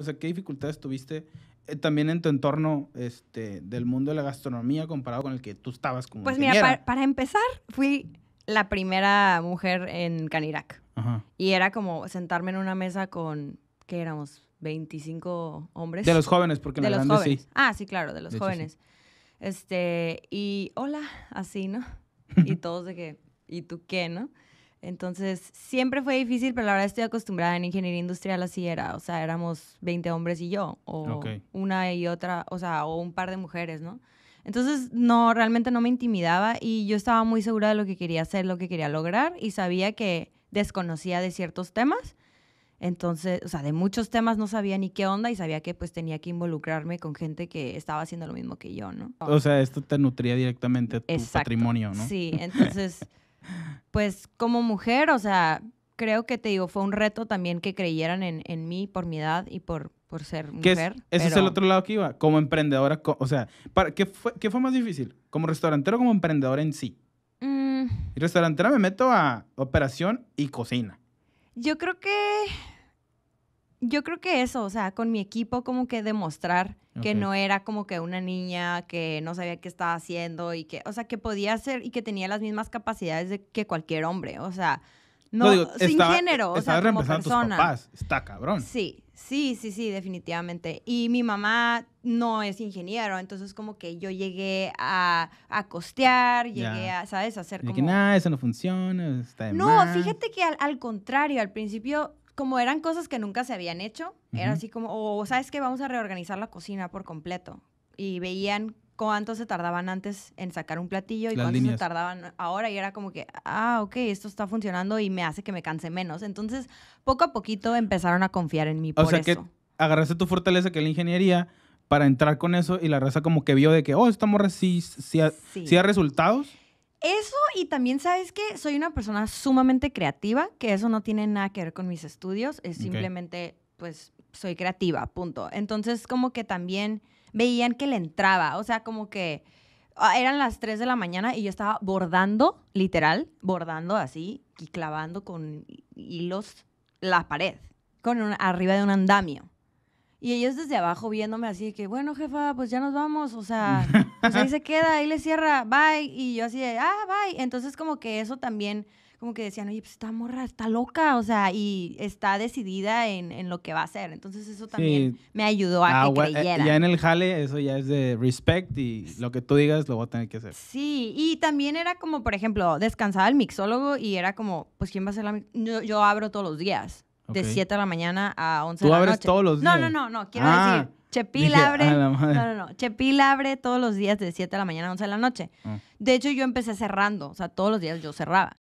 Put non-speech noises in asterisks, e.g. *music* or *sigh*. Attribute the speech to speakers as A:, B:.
A: O sea, ¿qué dificultades tuviste eh, también en tu entorno este, del mundo de la gastronomía comparado con el que tú estabas como Pues mira,
B: para, empezar, fui la primera mujer en Canirac. Y era como sentarme en una mesa con, ¿qué éramos? 25 hombres. De los jóvenes, porque en de la los Ah, sí, claro, de los jóvenes. Este, y hola, así, ¿no? *laughs* y todos de que, ¿y tú qué, no? Entonces, siempre fue difícil, pero la verdad estoy acostumbrada en ingeniería industrial así era. O sea, éramos 20 hombres y yo, o una y otra, o sea, o un par de mujeres, ¿no? Entonces, no, realmente no me intimidaba y yo estaba muy segura de lo que quería hacer, lo que quería lograr y sabía que desconocía de ciertos temas. Entonces, o sea, de muchos temas no sabía ni qué onda y sabía que pues tenía que involucrarme con gente que estaba haciendo lo mismo que yo, ¿no? O
A: sea, esto te nutría directamente tu patrimonio, ¿no? Sí,
B: *laughs* entonces pues como mujer, o sea, creo que te digo, fue un reto también que creyeran en, mí por mi edad y por, por ser mujer. Es, ese es el otro
A: lado que iba, como emprendedora, o sea, para, ¿qué, fue, ¿qué fue más difícil? ¿Como restaurantero o como emprendedora en sí? Mm. Restaurantera me meto a operación y cocina.
B: Yo creo que yo creo que eso, o sea, con mi equipo como que demostrar que no era como que una niña que no sabía qué estaba haciendo y que, o sea, que podía hacer y que tenía las mismas capacidades que cualquier hombre, o sea,
A: no, sin e-, género, o sea, como persona. Tus papás. Está cabrón. Sí,
B: sí, sí, sí, definitivamente. Y mi mamá no es ingeniero, entonces como que yo llegué a, costear, llegué a, ¿sabes? A hacer como... que nada,
A: eso no funciona, está de No, fíjate
B: que al contrario, al principio como eran cosas que nunca se habían hecho, era así como, o oh, oh, sabes que vamos a reorganizar la cocina por completo. Y veían cuánto se tardaban antes en sacar un platillo y cuánto se tardaban ahora y era como que, ah, ok, esto está funcionando y me hace que me canse menos. Entonces, poco a poquito empezaron a confiar en mí. O sea que
A: agarraste tu fortaleza que es la ingeniería para entrar con eso y la raza como que vio de que, oh, esta morra sí, sí, sí. ¿sí ha resultados.
B: Eso y también sabes que soy una persona sumamente creativa, que eso no tiene nada que ver con mis estudios, es simplemente pues soy creativa, punto. Entonces como que también veían que le entraba, o sea, como que ah, eran las 3 de la mañana y yo estaba bordando, literal, bordando así y clavando con hilos la pared, con arriba de un andamio. Y ellos desde abajo viéndome así de que, bueno, jefa, pues ya nos vamos, o sea, *laughs* pues ahí se queda, ahí le cierra, bye. Y yo así de, ah, bye. Entonces como que eso también, como que decían, oye, pues esta morra está loca, o sea, y está decidida en, en lo que va a hacer. Entonces eso también me ayudó a ah, que eh, creyera. Ya en
A: el jale, eso ya es de respect y lo que tú digas lo voy a tener que hacer.
B: Sí, y también era como, por ejemplo, descansaba el mixólogo y era como, pues, ¿quién va a ser la... yo abro todos los días de 7 de la mañana a 11 de la noche. ¿Tú abres todos los días? No, no, no, no quiero ah, decir, Chepil abre, no, no, no, Chepil abre todos los días de 7 de la mañana a 11 de la noche. Ah. De hecho, yo empecé cerrando, o sea, todos los días yo cerraba.